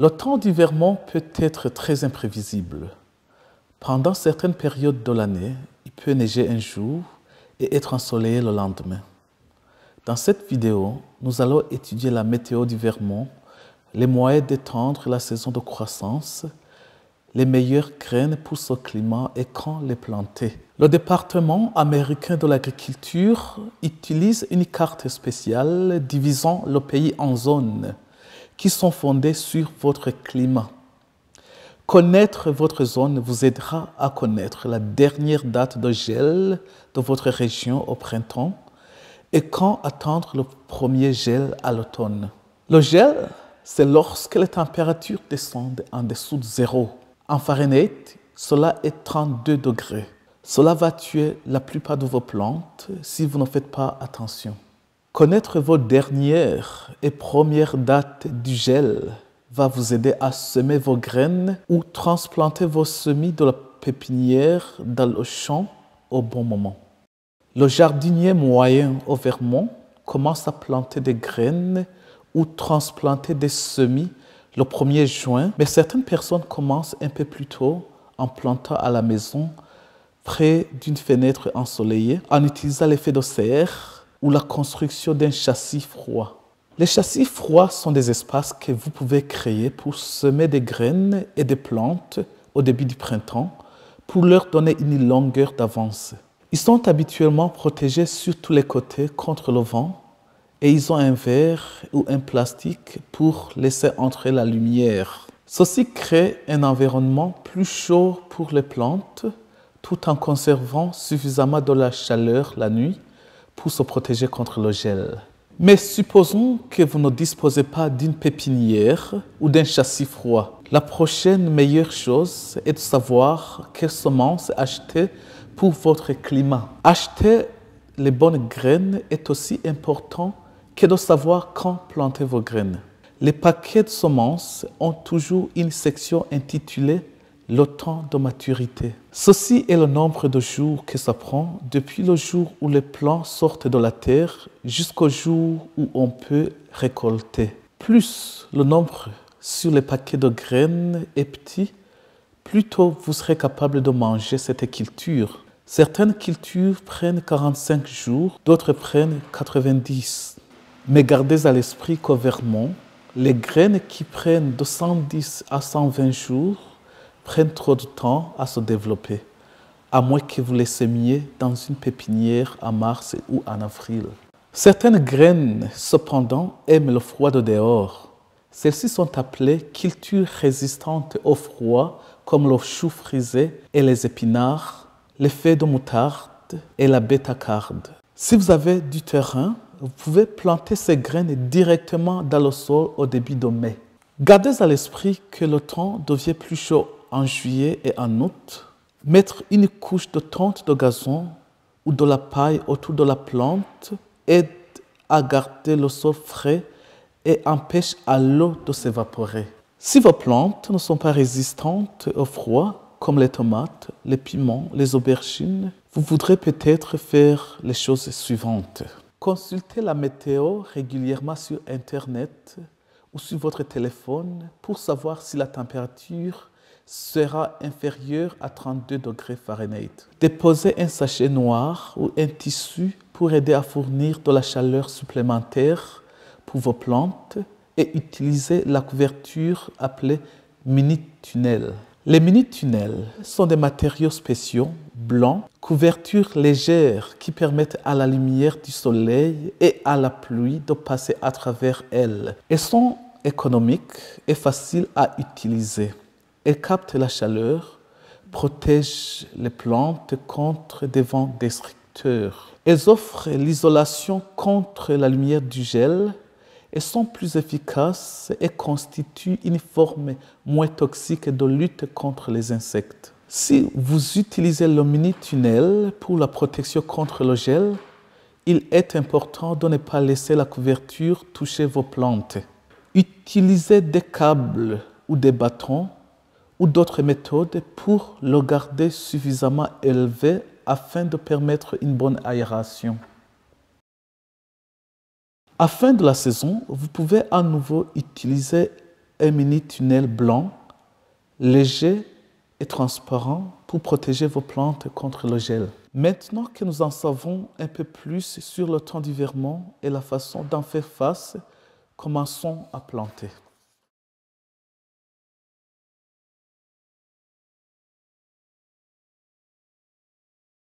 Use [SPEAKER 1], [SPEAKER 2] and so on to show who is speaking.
[SPEAKER 1] Le temps du Vermont peut être très imprévisible. Pendant certaines périodes de l'année, il peut neiger un jour et être ensoleillé le lendemain. Dans cette vidéo, nous allons étudier la météo du Vermont, les moyens d'étendre la saison de croissance, les meilleures graines pour ce climat et quand les planter. Le département américain de l'agriculture utilise une carte spéciale divisant le pays en zones qui sont fondés sur votre climat. Connaître votre zone vous aidera à connaître la dernière date de gel de votre région au printemps et quand attendre le premier gel à l'automne. Le gel, c'est lorsque les températures descendent en dessous de zéro. En Fahrenheit, cela est 32 degrés. Cela va tuer la plupart de vos plantes si vous ne faites pas attention. Connaître vos dernières et premières dates du gel va vous aider à semer vos graines ou transplanter vos semis de la pépinière dans le champ au bon moment. Le jardinier moyen au Vermont commence à planter des graines ou transplanter des semis le 1er juin, mais certaines personnes commencent un peu plus tôt en plantant à la maison près d'une fenêtre ensoleillée, en utilisant l'effet de ou la construction d'un châssis froid. Les châssis froids sont des espaces que vous pouvez créer pour semer des graines et des plantes au début du printemps pour leur donner une longueur d'avance. Ils sont habituellement protégés sur tous les côtés contre le vent et ils ont un verre ou un plastique pour laisser entrer la lumière. Ceci crée un environnement plus chaud pour les plantes tout en conservant suffisamment de la chaleur la nuit se protéger contre le gel. Mais supposons que vous ne disposez pas d'une pépinière ou d'un châssis froid. La prochaine meilleure chose est de savoir quelles semences acheter pour votre climat. Acheter les bonnes graines est aussi important que de savoir quand planter vos graines. Les paquets de semences ont toujours une section intitulée le temps de maturité. Ceci est le nombre de jours que ça prend depuis le jour où les plants sortent de la terre jusqu'au jour où on peut récolter. Plus le nombre sur les paquets de graines est petit, plus tôt vous serez capable de manger cette culture. Certaines cultures prennent 45 jours, d'autres prennent 90. Mais gardez à l'esprit qu'au Vermont, les graines qui prennent de 110 à 120 jours prennent trop de temps à se développer, à moins que vous les semiez dans une pépinière en mars ou en avril. Certaines graines, cependant, aiment le froid de dehors. Celles-ci sont appelées cultures résistantes au froid, comme le chou frisé et les épinards, les feuilles de moutarde et la bétacarde. Si vous avez du terrain, vous pouvez planter ces graines directement dans le sol au début de mai. Gardez à l'esprit que le temps devient plus chaud en juillet et en août, mettre une couche de tente de gazon ou de la paille autour de la plante aide à garder le sol frais et empêche à l'eau de s'évaporer. Si vos plantes ne sont pas résistantes au froid, comme les tomates, les piments, les aubergines, vous voudrez peut-être faire les choses suivantes. Consultez la météo régulièrement sur Internet ou sur votre téléphone pour savoir si la température sera inférieur à 32 degrés Fahrenheit. Déposez un sachet noir ou un tissu pour aider à fournir de la chaleur supplémentaire pour vos plantes et utilisez la couverture appelée mini-tunnel. Les mini-tunnels sont des matériaux spéciaux blancs, couverture légères qui permettent à la lumière du soleil et à la pluie de passer à travers elles Elles sont économiques et faciles à utiliser et capte la chaleur, protègent les plantes contre des vents destructeurs. Elles offrent l'isolation contre la lumière du gel et sont plus efficaces et constituent une forme moins toxique de lutte contre les insectes. Si vous utilisez le mini-tunnel pour la protection contre le gel, il est important de ne pas laisser la couverture toucher vos plantes. Utilisez des câbles ou des bâtons ou d'autres méthodes pour le garder suffisamment élevé afin de permettre une bonne aération. À fin de la saison, vous pouvez à nouveau utiliser un mini tunnel blanc, léger et transparent pour protéger vos plantes contre le gel. Maintenant que nous en savons un peu plus sur le temps d'hivernement et la façon d'en faire face, commençons à planter.